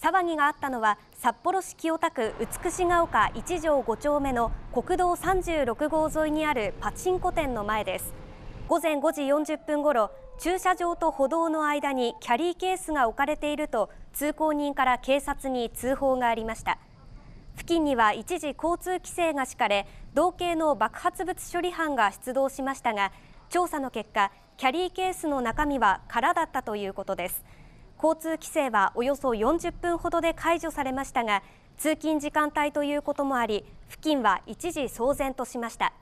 騒ぎがあったのは札幌市清田区美しが丘1条5丁目の国道36号沿いにあるパチンコ店の前です午前5時40分ごろ駐車場と歩道の間にキャリーケースが置かれていると通行人から警察に通報がありました付近には一時交通規制が敷かれ同型の爆発物処理班が出動しましたが調査の結果キャリーケースの中身は空だったということです交通規制はおよそ40分ほどで解除されましたが通勤時間帯ということもあり付近は一時騒然としました。